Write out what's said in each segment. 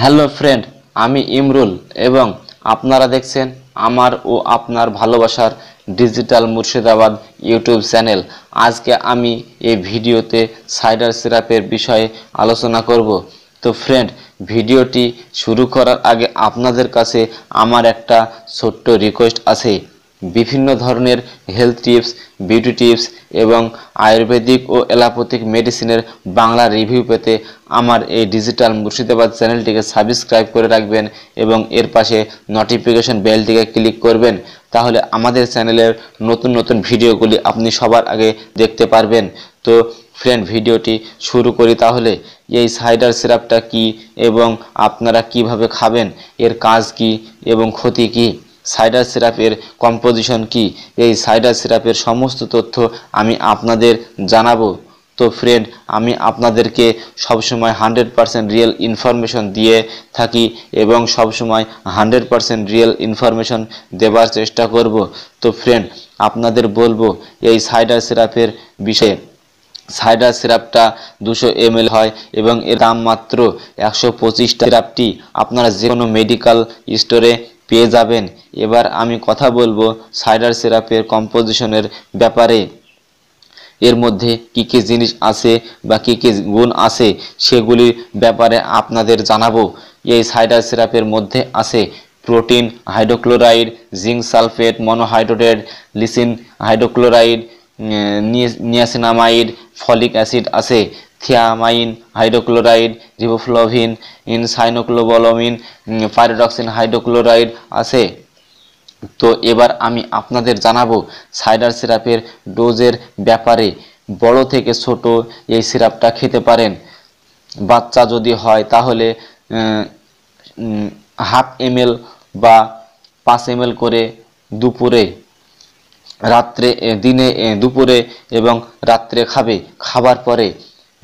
hello friend আমি ইমরুল এবং আপনারা দেখছেন আমার ও আপনার ভালোবাসার ডিজিটাল মুর্শিদাবাদ ইউটিউব চ্যানেল আজকে আমি এই ভিডিওতে সাইডার সিরাপের বিষয়ে আলোচনা করব তো ফ্রেন্ড ভিডিওটি শুরু করার আগে আপনাদের কাছে আমার একটা ছোট্ট রিকোয়েস্ট আছে বিভিন্ন ধরনের হেলথ টিপস বিউটি টিপস এবং আয়ুর্বেদিক ও এলাপথিক মেডিসিনের বাংলা রিভিউ পেতে আমার এই ডিজিটাল মুর্শিদাবাদ চ্যানেলটিকে সাবস্ক্রাইব করে রাখবেন এবং এর পাশে নোটিফিকেশন বেলটিকে ক্লিক করবেন তাহলে আমাদের চ্যানেলের নতুন নতুন ভিডিওগুলি আপনি সবার আগে দেখতে পারবেন তো ফ্রেন্ড ভিডিওটি শুরু করি তাহলে এই সাইডার সিরাপটা কি এবং আপনারা কিভাবে খাবেন এর কাজ কি এবং ক্ষতি কী সাইডার সিরাপের কম্পোজিশন কি এই সাইডার সিরাপের সমস্ত তথ্য আমি আপনাদের জানাবো তো ফ্রেন্ড আমি আপনাদেরকে সবসময় হান্ড্রেড পারসেন্ট রিয়েল ইনফরমেশন দিয়ে থাকি এবং সবসময় হান্ড্রেড পারসেন্ট রিয়েল ইনফরমেশন দেবার চেষ্টা করব তো ফ্রেন্ড আপনাদের বলবো এই সাইডার সিরাপের বিষয়ে সাইডার সিরাপটা দুশো এম হয় এবং এর দাম মাত্র একশো পঁচিশ সিরাপটি আপনারা যে কোনো মেডিকেল স্টোরে পেয়ে যাবেন এবার আমি কথা বলবো সাইডার সিরাপের কম্পোজিশনের ব্যাপারে এর মধ্যে কী কী জিনিস আছে বা কী কী গুণ আছে সেগুলির ব্যাপারে আপনাদের জানাবো এই সাইডার সিরাপের মধ্যে আছে protein hydrochloride zinc sulphate monohydrated lysine hydrochloride niacinamide folic acid আছে thiamine hydrochloride riboflavin in cyanocobalamin pyridoxine hydrochloride আছে তো এবার আমি আপনাদের জানাবো সাইডার সিরাপের ডোজের ব্যাপারে বড় থেকে ছোট এই সিরাপটা খেতে পারেন বাচ্চা যদি হয় তাহলে হাফ এম বা পাঁচ এম করে দুপুরে রাত্রে দিনে দুপুরে এবং রাত্রে খাবে খাবার পরে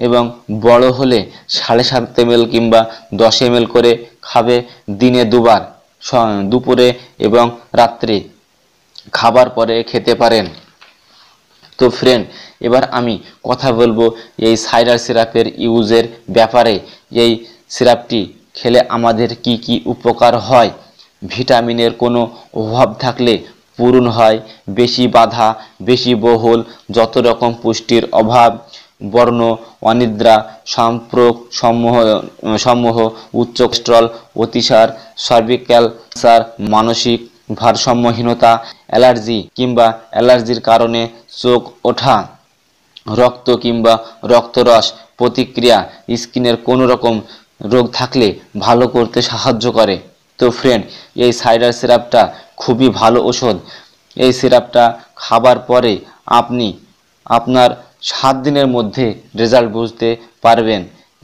এবং বড় হলে সাড়ে সাত এম কিংবা দশ এম করে খাবে দিনে দুবার দুপুরে এবং রাত্রে খাবার পরে খেতে পারেন তো ফ্রেন্ড এবার আমি কথা বলবো এই সাইডার সিরাপের ইউজের ব্যাপারে এই সিরাপটি খেলে আমাদের কি কি উপকার হয় ভিটামিনের কোনো অভাব থাকলে পূরণ হয় বেশি বাধা বেশি বহুল যত রকম পুষ্টির অভাব বর্ণ অনিদ্রা সম্প্রক সমূহ সমূহ উচ্চ কোলেস্ট্রল অতিসার সার্ভিক্যাল সার মানসিক ভারসাম্যহীনতা অ্যালার্জি কিংবা অ্যালার্জির কারণে চোখ ওঠা রক্ত কিংবা রক্তরস প্রতিক্রিয়া স্কিনের কোনো রকম রোগ থাকলে ভালো করতে সাহায্য করে তো ফ্রেন্ড এই সাইডার সিরাপটা খুবই ভালো ওষুধ এই সিরাপটা খাবার পরে আপনি আপনার সাত দিনের মধ্যে রেজাল্ট বুঝতে পারবেন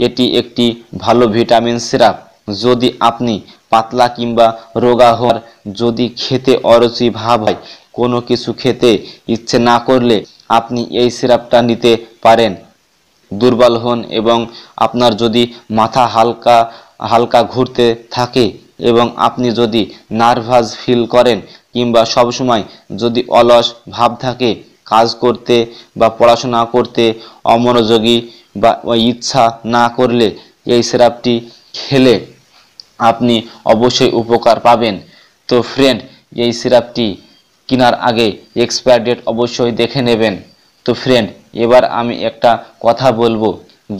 এটি একটি ভালো ভিটামিন সিরাপ যদি আপনি পাতলা কিংবা রোগা হওয়ার যদি খেতে অরুচি ভাব হয় কোনো কিছু খেতে ইচ্ছে না করলে আপনি এই সিরাপটা নিতে পারেন দুর্বল হন এবং আপনার যদি মাথা হালকা হালকা ঘুরতে থাকে এবং আপনি যদি নার্ভাস ফিল করেন কিংবা সবসময় যদি অলস ভাব থাকে কাজ করতে বা পড়াশোনা করতে অমনোযোগী বা ইচ্ছা না করলে এই সিরাপটি খেলে আপনি অবশ্যই উপকার পাবেন তো ফ্রেন্ড এই সিরাপটি কেনার আগে এক্সপায়ার ডেট অবশ্যই দেখে নেবেন তো ফ্রেন্ড এবার আমি একটা কথা বলবো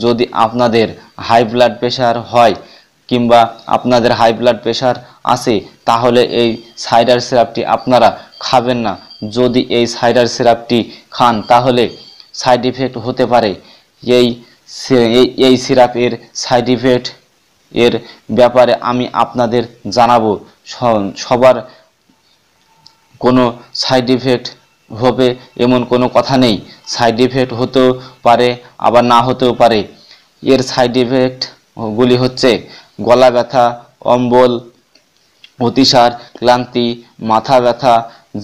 যদি আপনাদের হাই ব্লাড প্রেশার হয় কিংবা আপনাদের হাই ব্লাড প্রেশার আছে তাহলে এই সাইডার সিরাপটি আপনারা খাবেন না যদি এই সাইডার সিরাপটি খান তাহলে সাইড ইফেক্ট হতে পারে এই এই সিরাপের সাইড ইফেক্ট এর ব্যাপারে আমি আপনাদের জানাবো সবার কোনো সাইড ইফেক্ট হবে এমন কোনো কথা নেই সাইড ইফেক্ট হতেও পারে আবার না হতেও পারে এর সাইড ইফেক্টগুলি হচ্ছে গলা ব্যথা অম্বল অতিসার ক্লান্তি মাথা ব্যথা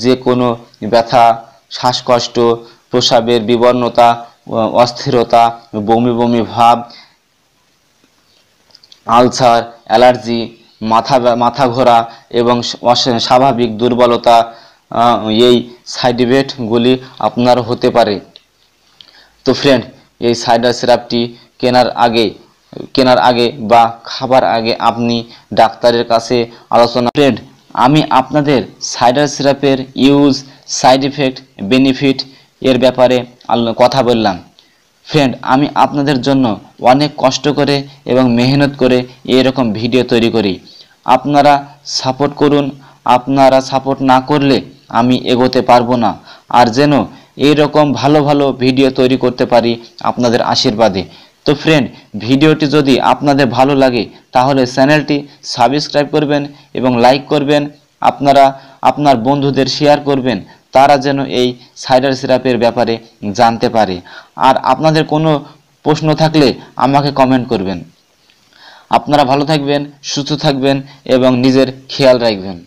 যে কোনো ব্যথা শ্বাসকষ্ট প্রসাবের বিবর্ণতা অস্থিরতা বমি বমি ভাব আলসার অ্যালার্জি মাথা মাথা ঘোরা এবং স্বাভাবিক দুর্বলতা এই সাইড ইফেক্টগুলি আপনার হতে পারে তো ফ্রেন্ড এই সাইডার সিরাপটি কেনার আগে কেনার আগে বা খাবার আগে আপনি ডাক্তারের কাছে আলোচনা ফ্রেন্ড আমি আপনাদের সাইডার সিরাপের ইউজ সাইড ইফেক্ট বেনিফিট এর ব্যাপারে কথা বললাম ফ্রেন্ড আমি আপনাদের জন্য অনেক কষ্ট করে এবং মেহনত করে এরকম ভিডিও তৈরি করি আপনারা সাপোর্ট করুন আপনারা সাপোর্ট না করলে আমি এগোতে পারবো না আর যেন এরকম ভালো ভালো ভিডিও তৈরি করতে পারি আপনাদের আশীর্বাদে তো ফ্রেন্ড ভিডিওটি যদি আপনাদের ভালো লাগে তাহলে চ্যানেলটি সাবস্ক্রাইব করবেন এবং লাইক করবেন আপনারা আপনার বন্ধুদের শেয়ার করবেন তারা যেন এই সাইডার সিরাপের ব্যাপারে জানতে পারে আর আপনাদের কোনো প্রশ্ন থাকলে আমাকে কমেন্ট করবেন আপনারা ভালো থাকবেন সুস্থ থাকবেন এবং নিজের খেয়াল রাখবেন